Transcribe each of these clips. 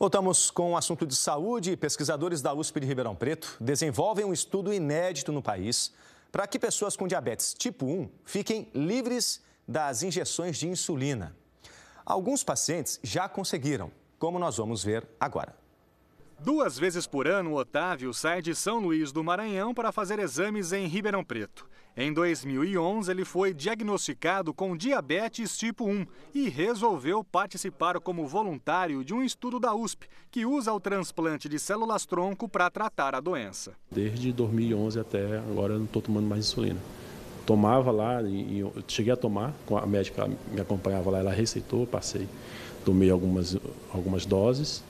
Voltamos com o um assunto de saúde. Pesquisadores da USP de Ribeirão Preto desenvolvem um estudo inédito no país para que pessoas com diabetes tipo 1 fiquem livres das injeções de insulina. Alguns pacientes já conseguiram, como nós vamos ver agora. Duas vezes por ano, Otávio sai de São Luís do Maranhão para fazer exames em Ribeirão Preto. Em 2011, ele foi diagnosticado com diabetes tipo 1 e resolveu participar como voluntário de um estudo da USP que usa o transplante de células tronco para tratar a doença. Desde 2011 até agora eu não estou tomando mais insulina. Tomava lá e eu cheguei a tomar, a médica me acompanhava lá, ela receitou, passei, tomei algumas, algumas doses,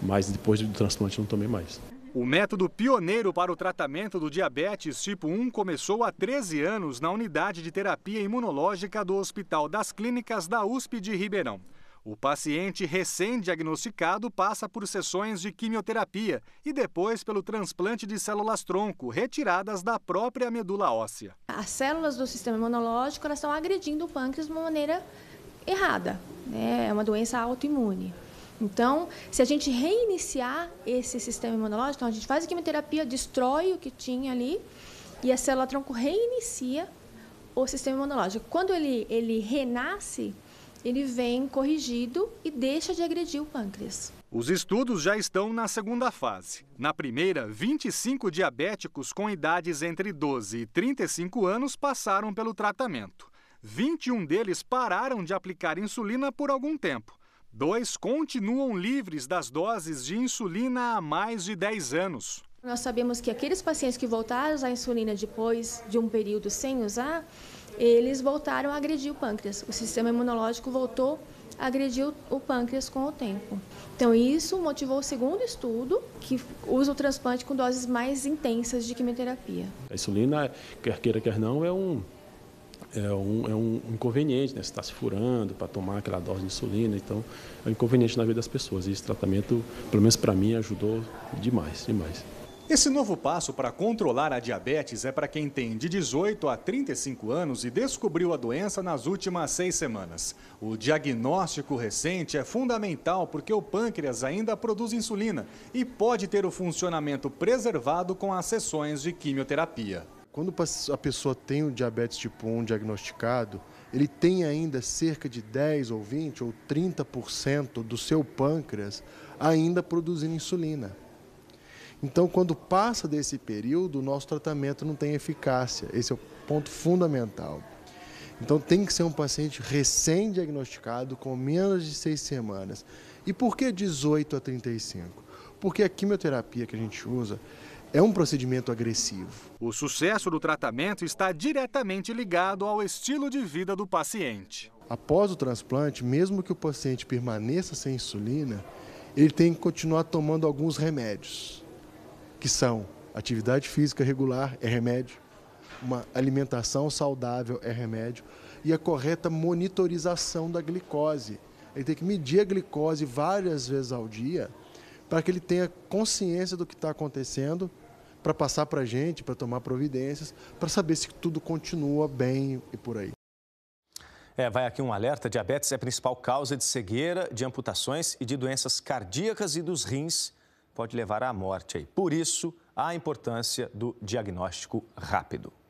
mas depois do transplante não tomei mais. O método pioneiro para o tratamento do diabetes tipo 1 começou há 13 anos na unidade de terapia imunológica do Hospital das Clínicas da USP de Ribeirão. O paciente recém-diagnosticado passa por sessões de quimioterapia e depois pelo transplante de células tronco, retiradas da própria medula óssea. As células do sistema imunológico elas estão agredindo o pâncreas de uma maneira errada. Né? É uma doença autoimune. Então, se a gente reiniciar esse sistema imunológico, então a gente faz a quimioterapia, destrói o que tinha ali e a célula tronco reinicia o sistema imunológico. Quando ele, ele renasce, ele vem corrigido e deixa de agredir o pâncreas. Os estudos já estão na segunda fase. Na primeira, 25 diabéticos com idades entre 12 e 35 anos passaram pelo tratamento. 21 deles pararam de aplicar insulina por algum tempo. Dois continuam livres das doses de insulina há mais de 10 anos. Nós sabemos que aqueles pacientes que voltaram a usar insulina depois de um período sem usar, eles voltaram a agredir o pâncreas. O sistema imunológico voltou a agredir o pâncreas com o tempo. Então, isso motivou o segundo estudo, que usa o transplante com doses mais intensas de quimioterapia. A insulina, quer queira, quer não, é um é um, é um inconveniente, né? Você está se furando para tomar aquela dose de insulina, então é um inconveniente na vida das pessoas. E esse tratamento, pelo menos para mim, ajudou demais, demais. Esse novo passo para controlar a diabetes é para quem tem de 18 a 35 anos e descobriu a doença nas últimas seis semanas. O diagnóstico recente é fundamental porque o pâncreas ainda produz insulina e pode ter o funcionamento preservado com as sessões de quimioterapia. Quando a pessoa tem o diabetes tipo 1 diagnosticado, ele tem ainda cerca de 10 ou 20 ou 30% do seu pâncreas ainda produzindo insulina. Então, quando passa desse período, o nosso tratamento não tem eficácia. Esse é o ponto fundamental. Então, tem que ser um paciente recém-diagnosticado, com menos de seis semanas. E por que 18 a 35? Porque a quimioterapia que a gente usa, é um procedimento agressivo. O sucesso do tratamento está diretamente ligado ao estilo de vida do paciente. Após o transplante, mesmo que o paciente permaneça sem insulina, ele tem que continuar tomando alguns remédios, que são atividade física regular é remédio, uma alimentação saudável é remédio e a correta monitorização da glicose. Ele tem que medir a glicose várias vezes ao dia para que ele tenha consciência do que está acontecendo para passar para a gente, para tomar providências, para saber se tudo continua bem e por aí. É, vai aqui um alerta: diabetes é a principal causa de cegueira, de amputações e de doenças cardíacas e dos rins. Pode levar à morte aí. Por isso, a importância do diagnóstico rápido.